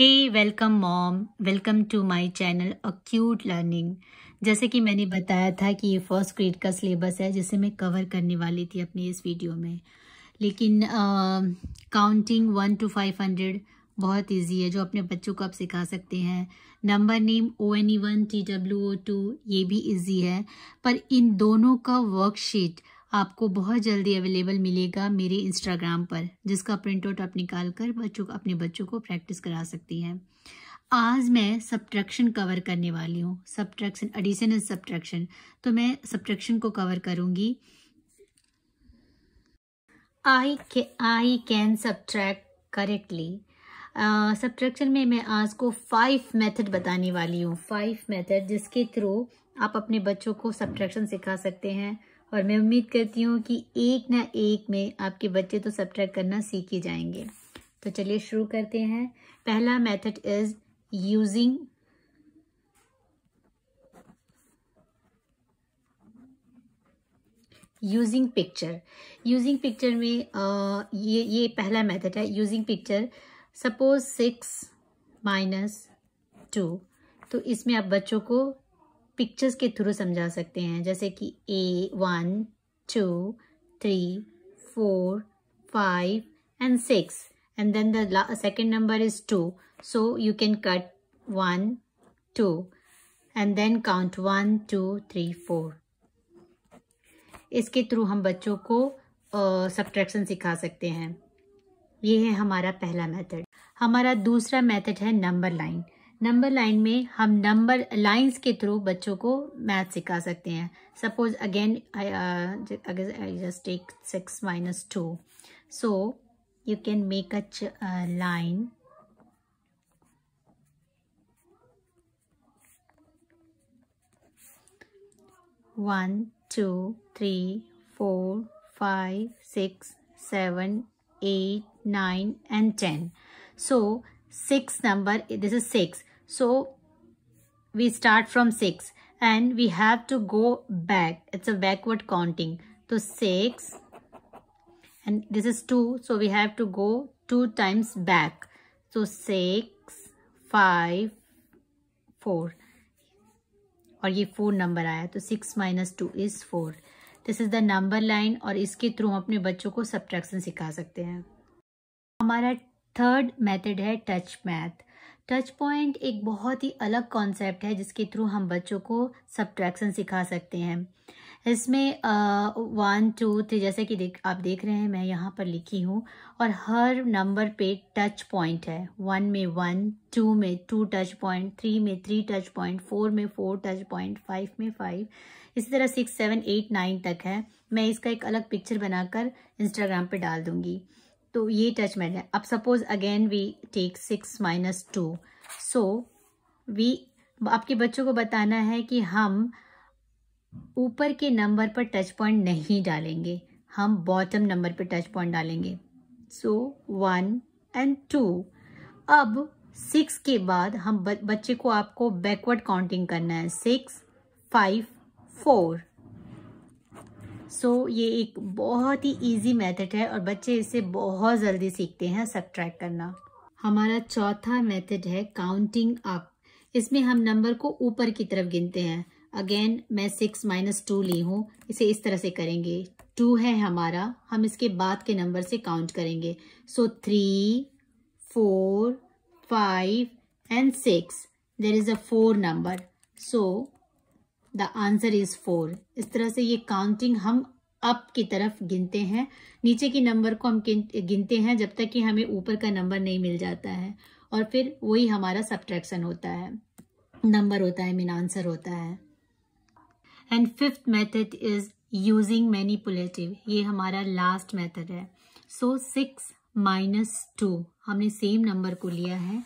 Hey welcome mom welcome to my channel acute learning जैसे कि मैंने बताया था कि ये फर्स्ट ग्रेड का सिलेबस है जिसे मैं कवर करने वाली थी अपने इस वीडियो में लेकिन counting one to five hundred बहुत इजी है जो अपने बच्चों को आप सिखा सकते हैं number name O N E one T W O two ये भी इजी है पर इन दोनों का वर्कशीट आपको बहुत जल्दी अवेलेबल मिलेगा मेरे इंस्टाग्राम पर जिसका प्रिंटआउट आप निकाल कर बच्चों अपने बच्चों को प्रैक्टिस करा सकती हैं आज मैं सब्ट्रैक्शन कवर करने वाली हूँ सब्ट्रैक्शन एडिशन एंड सब्ट्रैक्शन तो मैं सब्ट्रैक्शन को कवर करूँगी आई के I can subtract correctly subtraction में मैं आज को फाइव मेथड बताने वाली हूँ फाइव मेथड जिसके थ्रू आप अपने बच्चों को सब्ट्रैक्शन सिखा सकते हैं और मैं उम्मीद करती हूँ कि एक ना एक में आपके बच्चे तो सब करना सीख ही जाएंगे तो चलिए शुरू करते हैं पहला method is using using picture using picture में आ, ये ये पहला मेथड है using picture suppose six minus two तो इसमें आप बच्चों को पिक्चर्स के थ्रू समझा सकते हैं जैसे कि a one two three four five and six and then the second number is two so you can cut one two and then count one two three four इसके थ्रू हम बच्चों को सब्ट्रैक्शन uh, सिखा सकते हैं ये है हमारा पहला मेथड हमारा दूसरा मेथड है नंबर लाइन नंबर लाइन में हम नंबर लाइंस के थ्रू बच्चों को मैथ सिखा सकते हैं suppose again just take six minus two so you can make a line one two three four five six seven eight nine and ten so six number this is six So we start from 6 and we have to go back. It's a backward counting. to So 6 and this is 2. So we have to go 2 times back. So 6, 5, 4. और ये four number आया तो six minus two is four this is the number line और इसके through हम अपने बच्चों को सब्ट्रैक्शन सिखा सकते हैं हमारा थर्ड मेथड है टच मैथ टच पॉइंट एक बहुत ही अलग कॉन्सेप्ट है जिसके थ्रू हम बच्चों को सब्ट्रैक्शन सिखा सकते हैं इसमें वन टू थ्री जैसे कि देख आप देख रहे हैं मैं यहाँ पर लिखी हूँ और हर नंबर पे टच पॉइंट है वन में वन टू में टू टच पॉइंट थ्री में थ्री टच पॉइंट फोर में फोर टच पॉइंट फाइव में फाइव इसी तरह सिक्स सेवन एट नाइन तक है मैं इसका एक अलग पिक्चर बनाकर इंस्टाग्राम पे डाल दूंगी तो ये टच मेट है अब suppose again we take six minus two so we आपके बच्चों को बताना है कि हम ऊपर के नंबर पर टच पॉइंट नहीं डालेंगे हम बॉटम नंबर पर टच पॉइंट डालेंगे सो वन एंड टू अब सिक्स के बाद हम बच्चे को आपको बैकवर्ड काउंटिंग करना है six five four so so, ये एक बहुत ही इजी मेथड है और बच्चे इसे बहुत जल्दी सीखते हैं सब करना हमारा चौथा मेथड है काउंटिंग अप इसमें हम नंबर को ऊपर की तरफ गिनते हैं अगेन मैं सिक्स माइनस टू ली हूँ इसे इस तरह से करेंगे टू है हमारा हम इसके बाद के नंबर से काउंट करेंगे so three four five and six there is a four number so the answer is four इस तरह से ये काउंटिंग हम अप की तरफ गिनते हैं नीचे की नंबर को हम गिनते हैं जब तक कि हमें ऊपर का नंबर नहीं मिल जाता है और फिर वही हमारा सब्ट्रैक्शन होता है नंबर होता है मीन आंसर होता है and fifth method is using manipulative ये हमारा लास्ट मेथड है सो सिक्स माइनस टू हमने सेम नंबर को लिया है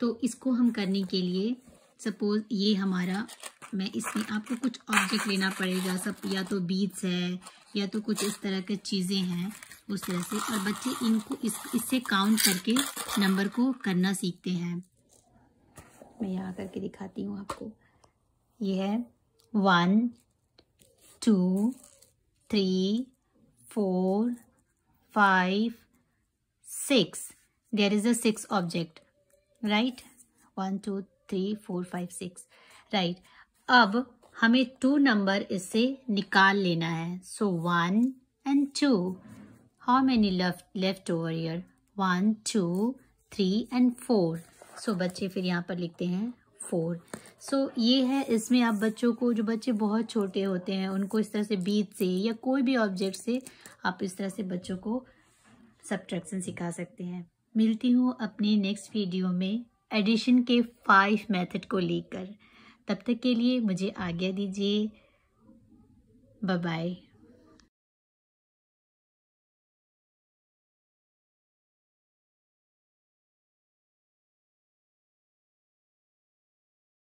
तो इसको हम करने के लिए सपोज ये हमारा मैं इसमें आपको कुछ ऑब्जेक्ट लेना पड़ेगा सब या तो बीट्स है या तो कुछ इस तरह के चीज़ें हैं उस तरह से और बच्चे इनको इस इससे काउंट करके नंबर को करना सीखते हैं मैं यहाँ करके दिखाती हूँ आपको ये है one two three four five six there is a six object right one two three four five six right अब हमें टू नंबर इससे निकाल लेना है so one and two how many left left over here one two three and four so बच्चे फिर यहाँ पर लिखते हैं फोर सो so, ये है इसमें आप बच्चों को जो बच्चे बहुत छोटे होते हैं उनको इस तरह से बीच से या कोई भी ऑब्जेक्ट से आप इस तरह से बच्चों को सब्ट्रैक्शन सिखा सकते हैं मिलती हूँ अपने नेक्स्ट वीडियो में एडिशन के फाइव मेथड को लेकर तब तक के लिए मुझे आज्ञा दीजिए बाय